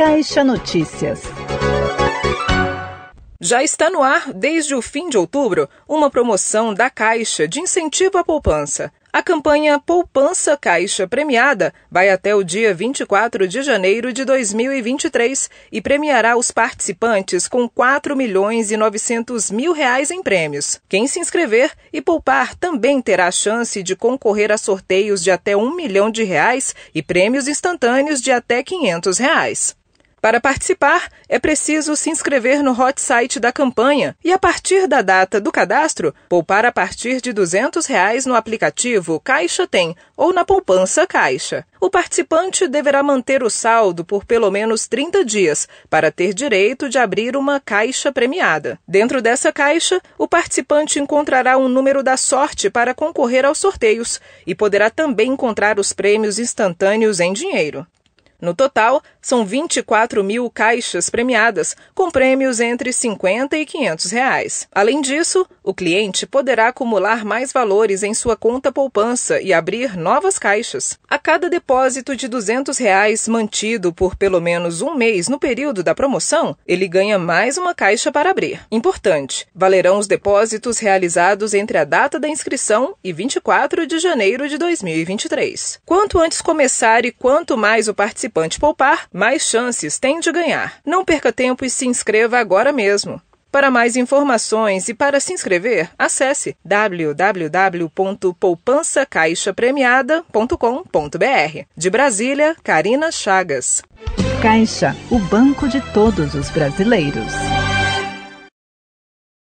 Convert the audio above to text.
Caixa Notícias. Já está no ar, desde o fim de outubro, uma promoção da Caixa de incentivo à poupança. A campanha Poupança Caixa Premiada vai até o dia 24 de janeiro de 2023 e premiará os participantes com 4 milhões e 900 mil reais em prêmios. Quem se inscrever e poupar também terá a chance de concorrer a sorteios de até 1 milhão de reais e prêmios instantâneos de até 500 reais. Para participar, é preciso se inscrever no hot site da campanha e, a partir da data do cadastro, poupar a partir de R$ 200 reais no aplicativo Caixa Tem ou na poupança Caixa. O participante deverá manter o saldo por pelo menos 30 dias para ter direito de abrir uma caixa premiada. Dentro dessa caixa, o participante encontrará um número da sorte para concorrer aos sorteios e poderá também encontrar os prêmios instantâneos em dinheiro. No total, são 24 mil caixas premiadas, com prêmios entre 50 e 500 reais. Além disso, o cliente poderá acumular mais valores em sua conta poupança e abrir novas caixas. A cada depósito de R$ 200 reais mantido por pelo menos um mês no período da promoção, ele ganha mais uma caixa para abrir. Importante: valerão os depósitos realizados entre a data da inscrição e 24 de janeiro de 2023. Quanto antes começar e quanto mais o participante poupar, mais chances tem de ganhar. Não perca tempo e se inscreva agora mesmo. Para mais informações e para se inscrever, acesse www.poupançacaixapremiada.com.br. De Brasília, Karina Chagas. Caixa, o banco de todos os brasileiros.